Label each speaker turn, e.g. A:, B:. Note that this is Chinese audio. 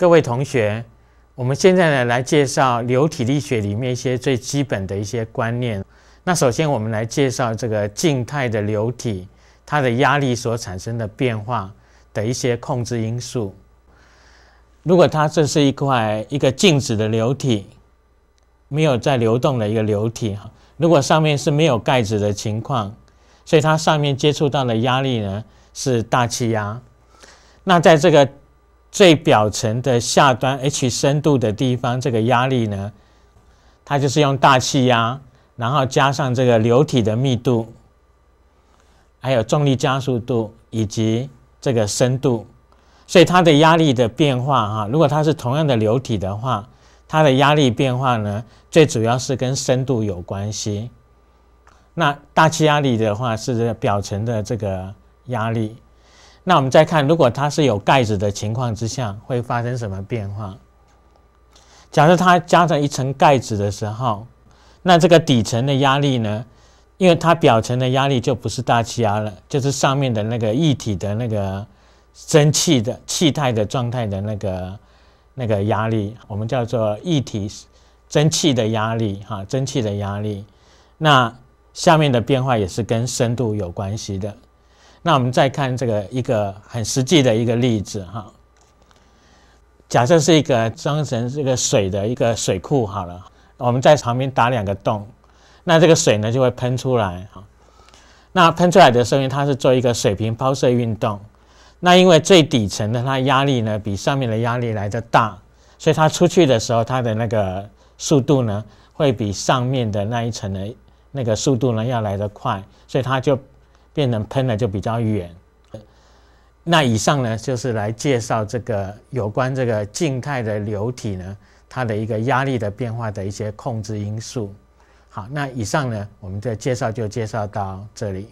A: 各位同学，我们现在呢来介绍流体力学里面一些最基本的一些观念。那首先我们来介绍这个静态的流体，它的压力所产生的变化的一些控制因素。如果它这是一块一个静止的流体，没有在流动的一个流体哈，如果上面是没有盖子的情况，所以它上面接触到的压力呢是大气压。那在这个最表层的下端 h 深度的地方，这个压力呢，它就是用大气压，然后加上这个流体的密度，还有重力加速度以及这个深度，所以它的压力的变化哈，如果它是同样的流体的话，它的压力变化呢，最主要是跟深度有关系。那大气压力的话，是表层的这个压力。那我们再看，如果它是有盖子的情况之下，会发生什么变化？假设它加上一层盖子的时候，那这个底层的压力呢？因为它表层的压力就不是大气压了，就是上面的那个液体的那个蒸汽的气态的状态的那个那个压力，我们叫做液体蒸汽的压力，哈，蒸汽的压力。那下面的变化也是跟深度有关系的。那我们再看这个一个很实际的一个例子哈，假设是一个装成这个水的一个水库好了，我们在旁边打两个洞，那这个水呢就会喷出来哈，那喷出来的时候，它是做一个水平抛射运动，那因为最底层的它压力呢比上面的压力来的大，所以它出去的时候它的那个速度呢会比上面的那一层的，那个速度呢要来得快，所以它就。变成喷的就比较远。那以上呢，就是来介绍这个有关这个静态的流体呢，它的一个压力的变化的一些控制因素。好，那以上呢，我们的介绍就介绍到这里。